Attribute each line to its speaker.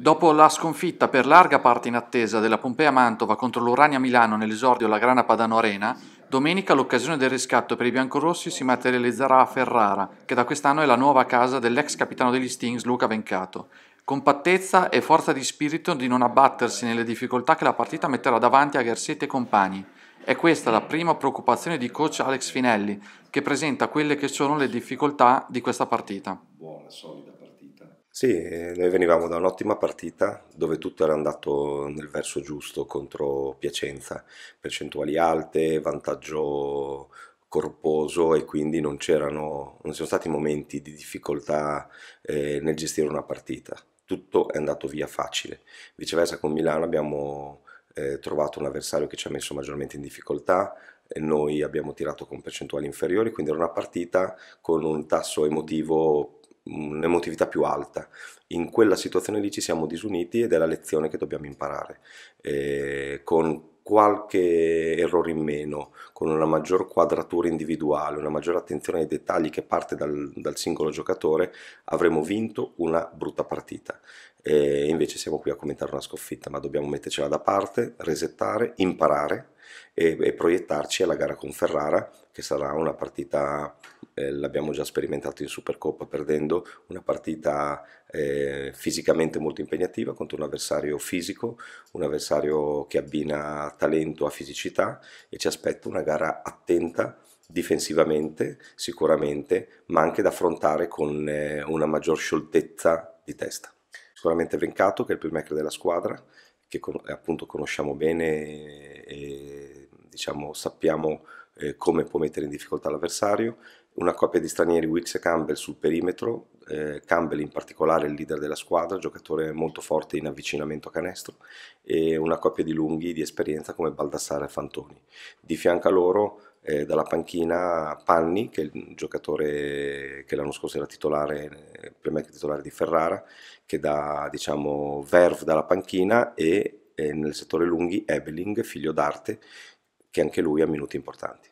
Speaker 1: Dopo la sconfitta per larga parte in attesa della Pompea Mantova contro l'Urania Milano nell'esordio alla Grana Padano Arena, domenica l'occasione del riscatto per i biancorossi si materializzerà a Ferrara, che da quest'anno è la nuova casa dell'ex capitano degli Stings Luca Vencato. Compattezza e forza di spirito di non abbattersi nelle difficoltà che la partita metterà davanti a Garsetti e compagni. È questa la prima preoccupazione di coach Alex Finelli, che presenta quelle che sono le difficoltà di questa partita. Buona, solida
Speaker 2: sì, eh, noi venivamo da un'ottima partita dove tutto era andato nel verso giusto contro Piacenza, percentuali alte, vantaggio corposo e quindi non, c'erano, non ci sono stati momenti di difficoltà eh, nel gestire una partita. Tutto è andato via facile. Viceversa con Milano abbiamo eh, trovato un avversario che ci ha messo maggiormente in difficoltà, e noi abbiamo tirato con percentuali inferiori, quindi era una partita con un tasso emotivo un'emotività mm, più alta. In quella situazione lì ci siamo disuniti ed è la lezione che dobbiamo imparare. E con qualche errore in meno, con una maggior quadratura individuale, una maggiore attenzione ai dettagli che parte dal, dal singolo giocatore, avremo vinto una brutta partita. E invece siamo qui a commentare una sconfitta, ma dobbiamo mettercela da parte, resettare, imparare e, e proiettarci alla gara con Ferrara, che sarà una partita eh, l'abbiamo già sperimentato in Supercoppa perdendo una partita eh, fisicamente molto impegnativa contro un avversario fisico, un avversario che abbina talento a fisicità e ci aspetta una gara attenta difensivamente sicuramente, ma anche da affrontare con eh, una maggior scioltezza di testa. Sicuramente Vencato che è il playmaker della squadra, che con, appunto conosciamo bene e diciamo sappiamo eh, come può mettere in difficoltà l'avversario, una coppia di stranieri Wicks e Campbell sul perimetro, eh, Campbell in particolare il leader della squadra, giocatore molto forte in avvicinamento a canestro, e una coppia di lunghi di esperienza come Baldassare e Fantoni. Di fianco a loro eh, dalla panchina Panni, che è il giocatore che l'anno scorso era titolare, eh, playmaker titolare di Ferrara, che dà diciamo, verve dalla panchina e eh, nel settore lunghi Ebeling, figlio d'arte, che anche lui ha minuti importanti.